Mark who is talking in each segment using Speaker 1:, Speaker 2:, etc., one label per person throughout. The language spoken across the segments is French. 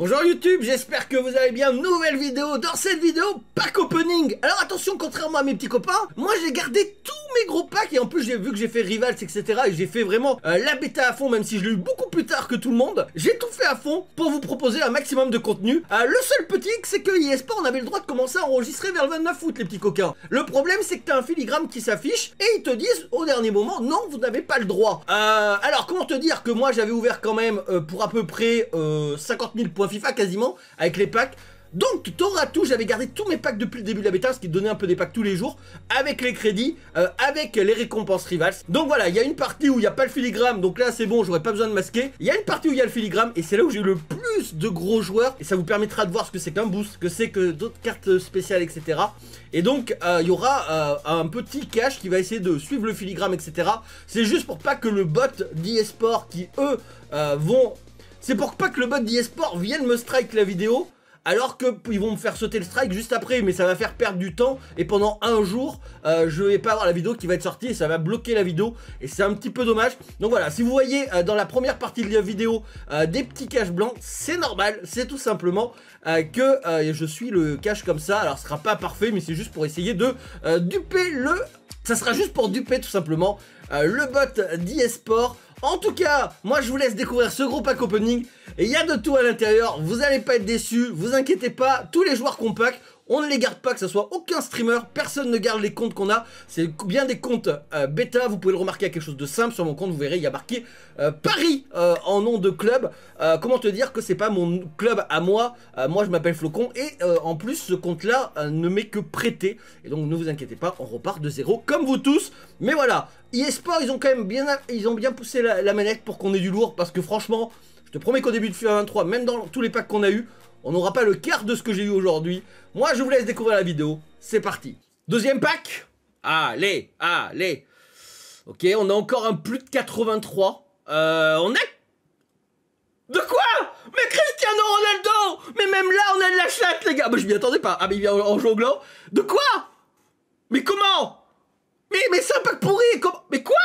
Speaker 1: Bonjour YouTube, j'espère que vous allez bien, nouvelle vidéo Dans cette vidéo, pack opening Alors attention, contrairement à mes petits copains, moi j'ai gardé tout mes gros packs et en plus j'ai vu que j'ai fait Rivals etc et j'ai fait vraiment euh, la bêta à fond même si je l'ai eu beaucoup plus tard que tout le monde j'ai tout fait à fond pour vous proposer un maximum de contenu euh, le seul petit c'est que eSport on avait le droit de commencer à enregistrer vers le 29 août les petits coquins le problème c'est que t'as un filigrame qui s'affiche et ils te disent au dernier moment non vous n'avez pas le droit euh, alors comment te dire que moi j'avais ouvert quand même pour à peu près 50 000 points FIFA quasiment avec les packs donc t'auras tout, j'avais gardé tous mes packs depuis le début de la bêta, ce qui donnait un peu des packs tous les jours, avec les crédits, euh, avec les récompenses rivals. Donc voilà, il y a une partie où il n'y a pas le filigramme. donc là c'est bon, j'aurais pas besoin de masquer. Il y a une partie où il y a le filigramme et c'est là où j'ai eu le plus de gros joueurs, et ça vous permettra de voir ce que c'est qu'un boost, que c'est que d'autres cartes spéciales, etc. Et donc euh, il y aura euh, un petit cache qui va essayer de suivre le filigramme, etc. C'est juste pour pas que le bot d'eSport qui eux vont... C'est pour pas que le bot d'eSport vienne me strike la vidéo alors que vont me faire sauter le strike juste après, mais ça va faire perdre du temps, et pendant un jour, euh, je vais pas avoir la vidéo qui va être sortie, et ça va bloquer la vidéo, et c'est un petit peu dommage. Donc voilà, si vous voyez euh, dans la première partie de la vidéo euh, des petits caches blancs, c'est normal, c'est tout simplement que je suis le cache comme ça, alors ce sera pas parfait, mais c'est juste pour essayer de duper le... Ça sera juste pour duper tout simplement le bot d'eSport en tout cas, moi je vous laisse découvrir ce gros pack opening. Il y a de tout à l'intérieur, vous allez pas être déçus, vous inquiétez pas, tous les joueurs compacts on ne les garde pas, que ce soit aucun streamer, personne ne garde les comptes qu'on a. C'est bien des comptes euh, bêta, vous pouvez le remarquer à quelque chose de simple. Sur mon compte, vous verrez, il y a marqué euh, Paris euh, en nom de club. comment te dire que c'est pas mon club à moi Moi, je m'appelle Flocon et en plus, ce compte-là ne m'est que prêté. Et donc, ne vous inquiétez pas, on repart de zéro comme vous tous. Mais voilà, eSport, ils ont quand même bien, ils ont bien poussé la, la manette pour qu'on ait du lourd parce que franchement... Je te promets qu'au début de FIFA 23, même dans tous les packs qu'on a eu, on n'aura pas le quart de ce que j'ai eu aujourd'hui. Moi, je vous laisse découvrir la vidéo. C'est parti. Deuxième pack. Allez, allez. Ok, on a encore un plus de 83. Euh, on est... De quoi Mais Cristiano Ronaldo Mais même là, on a de la chatte, les gars Bah, je m'y attendais pas. Ah, mais il vient en jonglant. De quoi Mais comment Mais, c'est un pack pourri Mais quoi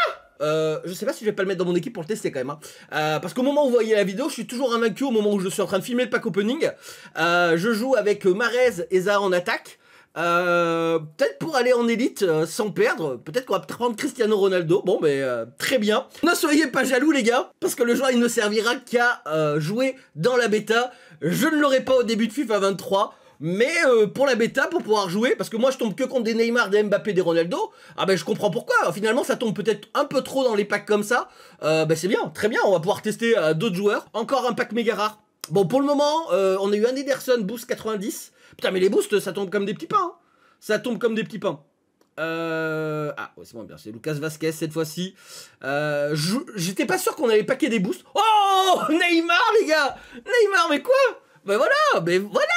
Speaker 1: euh, je sais pas si je vais pas le mettre dans mon équipe pour le tester quand même. Hein. Euh, parce qu'au moment où vous voyez la vidéo, je suis toujours invaincu au moment où je suis en train de filmer le pack opening. Euh, je joue avec Marez et Zaha en attaque. peut-être pour aller en élite sans perdre, peut-être qu'on va prendre Cristiano Ronaldo. Bon, mais ben, très bien. Ne soyez pas jaloux, les gars, parce que le joueur il ne servira qu'à jouer dans la bêta. Je ne l'aurai pas au début de FIFA 23 mais euh, pour la bêta, pour pouvoir jouer, parce que moi je tombe que contre des Neymar, des Mbappé, des Ronaldo, ah ben je comprends pourquoi. Finalement, ça tombe peut-être un peu trop dans les packs comme ça. Euh, ben c'est bien, très bien, on va pouvoir tester euh, d'autres joueurs. Encore un pack méga rare. Bon, pour le moment, on a eu un Ederson Boost 90. Putain, mais les boosts, ça tombe comme des petits pains. Hein. Ça tombe comme des petits pains. Ah, c'est bon, bien, c'est Lucas Vasquez cette fois-ci. J'étais pas sûr qu'on allait paquer des boosts. Oh Neymar, les gars Neymar, mais quoi Ben voilà, mais voilà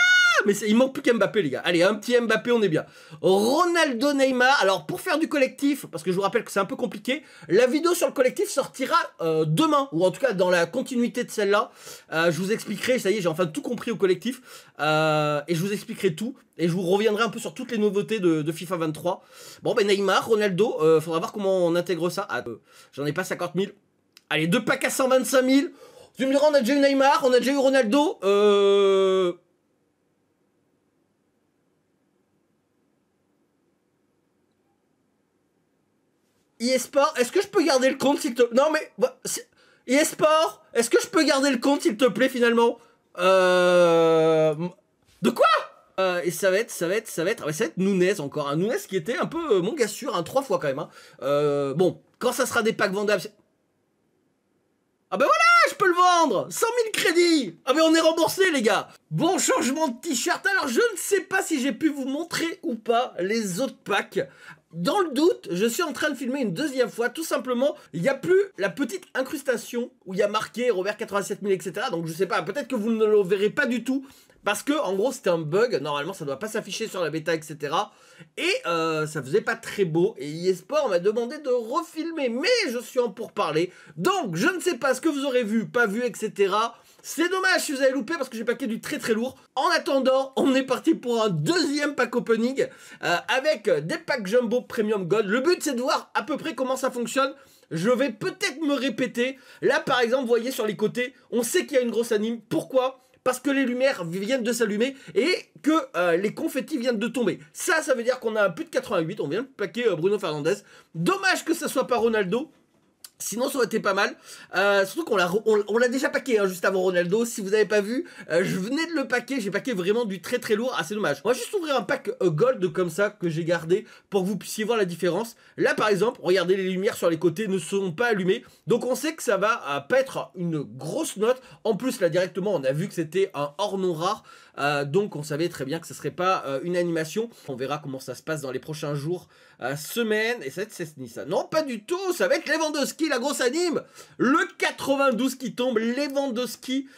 Speaker 1: mais il manque plus qu'Mbappé, les gars. Allez, un petit Mbappé, on est bien. Ronaldo Neymar. Alors, pour faire du collectif, parce que je vous rappelle que c'est un peu compliqué, la vidéo sur le collectif sortira euh, demain, ou en tout cas dans la continuité de celle-là. Euh, je vous expliquerai, ça y est, j'ai enfin tout compris au collectif. Euh, et je vous expliquerai tout. Et je vous reviendrai un peu sur toutes les nouveautés de, FIFA 23. Bon, ben Neymar, Ronaldo, faudra voir comment on intègre ça. Ah, j'en ai pas 50 000. Allez, deux packs à 125 000. Tu me diras, on a déjà eu Neymar, on a déjà eu Ronaldo. Euh... Bah, eSport, est-ce que je peux garder le compte s'il te plaît Non mais bah, sport est-ce que je peux garder le compte s'il te plaît finalement Euh de quoi euh, et ça va être, ça va être, ça va être, ah, ça va être Nunez encore, un qui était un peu euh, mon gars sûr, hein, trois fois quand même. Hein. Euh, bon, quand ça sera des packs vendables, ah ben voilà peux le vendre 100 000 crédits Ah mais on est remboursé les gars Bon changement de t-shirt, alors je ne sais pas si j'ai pu vous montrer ou pas les autres packs. Dans le doute, je suis en train de filmer une deuxième fois, tout simplement, il n'y a plus la petite incrustation où il y a marqué Robert 87000, etc. Donc je sais pas, peut-être que vous ne le verrez pas du tout parce que, en gros, c'était un bug. Normalement, ça ne doit pas s'afficher sur la bêta, etc. Et euh, ça faisait pas très beau. Et eSport m'a demandé de refilmer. Mais je suis en parler. Donc, je ne sais pas ce que vous aurez vu, pas vu, etc. C'est dommage si vous avez loupé parce que j'ai paqué du très très lourd. En attendant, on est parti pour un deuxième pack opening euh, avec des packs jumbo premium gold. Le but c'est de voir à peu près comment ça fonctionne. Je vais peut-être me répéter. Là par exemple, vous voyez sur les côtés, on sait qu'il y a une grosse anime. Pourquoi parce que les lumières viennent de s'allumer et que euh, les confettis viennent de tomber. Ça, ça veut dire qu'on a plus de 88, on vient de plaquer euh, Bruno Fernandez. Dommage que ça soit pas Ronaldo, Sinon, ça aurait été pas mal. Euh, surtout qu'on l'a, on, l'a déjà paqué hein, juste avant Ronaldo. Si vous n'avez pas vu, euh, je venais de le paquer. J'ai paqué vraiment du très très lourd. Assez ah, dommage. On va juste ouvrir un pack euh, gold comme ça que j'ai gardé pour que vous puissiez voir la différence. Là, par exemple, regardez les lumières sur les côtés ne sont pas allumées. Donc, on sait que ça va pas être une grosse note. En plus, là directement, on a vu que c'était un or non rare. Euh, donc on savait très bien que ce serait pas euh, une animation. On verra comment ça se passe dans les prochains jours, euh, semaines. Et ça va être ça. Non, pas du tout. Ça va être Lewandowski, la grosse anime. Le 92 qui tombe. Lewandowski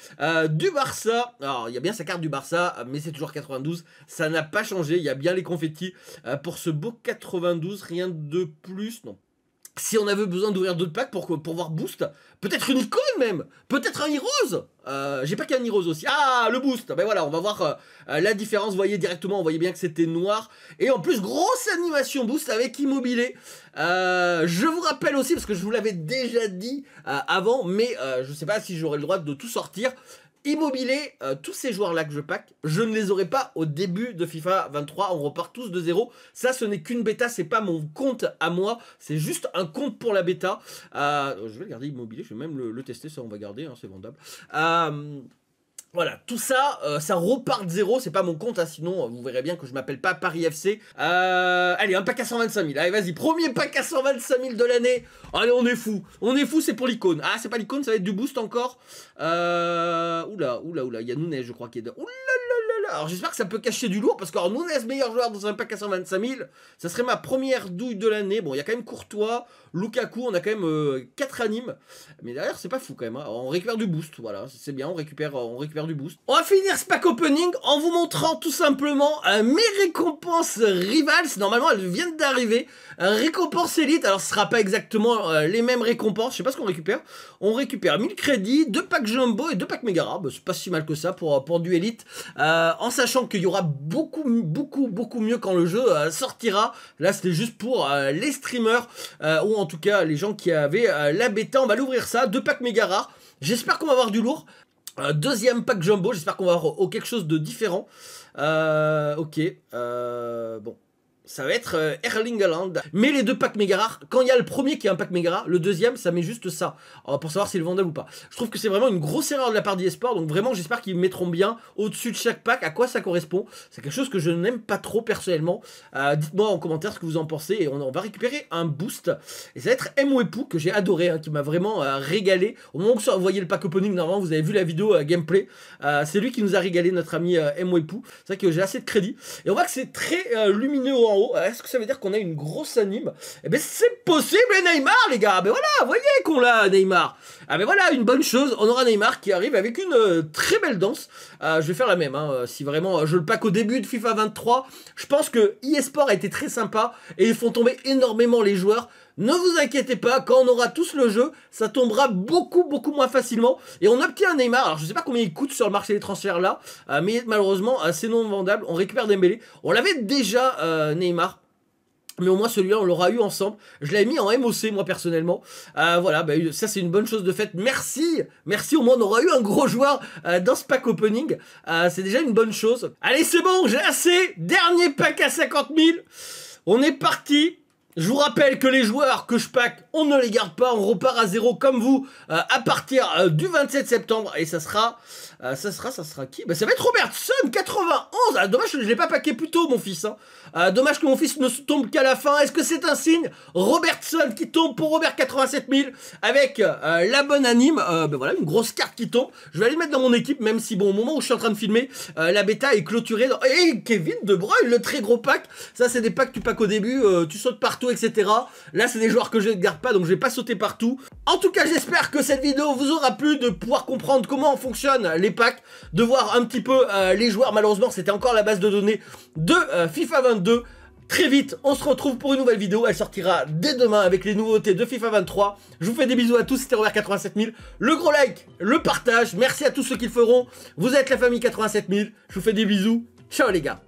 Speaker 1: du Barça. Alors il y a bien sa carte du Barça, mais c'est toujours 92. Ça n'a pas changé. Il y a bien les confettis pour ce beau 92. Rien de plus. Non, si on avait besoin d'ouvrir d'autres packs pour, pour voir boost, peut-être une icône même, peut-être un Heroes. Euh, j'ai pas qu'un Heroes aussi. Ah, le boost. Ben voilà, on va voir euh, la différence. Vous voyez directement, on voyait bien que c'était noir. Et en plus, grosse animation boost avec immobilier. Euh, je vous rappelle aussi, parce que je vous l'avais déjà dit avant, mais je sais pas si j'aurai le droit de tout sortir. Immobilier, euh, tous ces joueurs-là que je pack, je ne les aurai pas au début de FIFA 23. On repart tous de zéro. Ça, ce n'est qu'une bêta, c'est pas mon compte à moi. C'est juste un compte pour la bêta. Euh, je vais le garder immobilier, je vais même le, tester, ça on va garder, hein. c'est vendable. Euh, voilà, tout ça, euh, ça repart de zéro, c'est pas mon compte, hein, sinon euh, vous verrez bien que je m'appelle pas Paris FC. Euh, allez, un pack à 125 000, allez vas-y, premier pack à 125 000 de l'année. Allez, on est fou, on est fou, c'est pour l'icône. Ah, c'est pas l'icône, ça va être du boost encore. oula, oula, oula, il y a Nunez je crois, qui est de... Oula, alors j'espère que ça peut cacher du lourd parce on est meilleur joueur dans un pack à 125 000. Ça serait ma première douille de l'année. Bon, il y a quand même Courtois, Lukaku, on a quand même 4 euh, animes. Mais derrière, c'est pas fou quand même. Hein. On récupère du boost, voilà, c'est bien, on récupère, on récupère du boost. On va finir ce pack opening en vous montrant tout simplement mes récompenses rivales. Normalement, elles viennent d'arriver. Récompense élite, alors ce sera pas exactement euh, les mêmes récompenses, je sais pas ce qu'on récupère. On récupère 1000 crédits, 2 packs jumbo et 2 packs méga bah, c'est pas si mal que ça pour, euh, pour du élite en sachant qu'il y aura beaucoup, beaucoup, beaucoup mieux quand le jeu euh, sortira. Là, c'était juste pour euh, les streamers, euh, ou en tout cas les gens qui avaient la bêta. On va l'ouvrir ça, deux packs méga rares. J'espère qu'on va avoir du lourd. deuxième pack jumbo, j'espère qu'on va avoir oh, quelque chose de différent. ok, bon ça va être euh, Erlingaland Mais les deux packs méga rares, quand il y a le premier qui est un pack méga rare, le deuxième, ça met juste ça, pour savoir s'il le vendable ou pas. Je trouve que c'est vraiment une grosse erreur de la part d'eSport, donc vraiment j'espère qu'ils mettront bien au-dessus de chaque pack à quoi ça correspond. C'est quelque chose que je n'aime pas trop personnellement. Euh, dites-moi en commentaire ce que vous en pensez, et on, va récupérer un boost. Et ça va être Mwepu que j'ai adoré, hein, qui m'a vraiment euh, régalé. Au moment où vous voyez le pack opening, normalement vous avez vu la vidéo gameplay, c'est lui qui nous a régalé, notre ami Mwepu C'est vrai que j'ai assez de crédit. Et on voit que c'est très lumineux en est-ce que ça veut dire qu'on a une grosse anime Eh ben c'est possible, et Neymar, les gars. Ben voilà, voyez qu'on l'a, Neymar. Ah ben voilà, une bonne chose. On aura Neymar qui arrive avec une euh, très belle danse. Euh, je vais faire la même. Hein, euh, si vraiment je le pack au début de FIFA 23, je pense que eSport a été très sympa et ils font tomber énormément les joueurs. Ne vous inquiétez pas, quand on aura tous le jeu, ça tombera beaucoup beaucoup moins facilement. Et on obtient un Neymar, alors je ne sais pas combien il coûte sur le marché des transferts là, euh, mais malheureusement assez euh, non vendable. On récupère Dembélé. On l'avait déjà euh, Neymar. Mais au moins celui-là, on l'aura eu ensemble. Je l'ai mis en MOC, moi, personnellement. voilà, bah, ça, c'est une bonne chose de fait. Merci Merci, au moins, on aura eu un gros joueur dans ce pack opening. c'est déjà une bonne chose. Allez, c'est bon, j'ai assez Dernier pack à 50 000 On est parti je vous rappelle que les joueurs que je pack, on ne les garde pas, on repart à zéro comme vous euh, à partir euh, du 27 septembre et ça sera, euh, ça sera, ça sera qui bah, ça va être Robertson 91. Ah, dommage que je l'ai pas packé plus tôt mon fils. Hein. dommage que mon fils ne tombe qu'à la fin. Est-ce que c'est un signe Robertson qui tombe pour Robert 87000 avec la bonne anime. ben voilà une grosse carte qui tombe. Je vais aller le mettre dans mon équipe même si bon au moment où je suis en train de filmer, la bêta est clôturée. Et Kevin De Bruyne le très gros pack. Ça c'est des packs que tu packs au début, tu sautes partout etc. Là, c'est des joueurs que je ne garde pas, donc je vais pas sauter partout. En tout cas, j'espère que cette vidéo vous aura plu, de pouvoir comprendre comment fonctionnent les packs, de voir un petit peu euh, les joueurs. Malheureusement, c'était encore la base de données de euh, FIFA 22. Très vite, on se retrouve pour une nouvelle vidéo. Elle sortira dès demain avec les nouveautés de FIFA 23. Je vous fais des bisous à tous, c'était Robert87000. Le gros like, le partage, merci à tous ceux qui le feront. Vous êtes la famille 87000. Je vous fais des bisous. Ciao les gars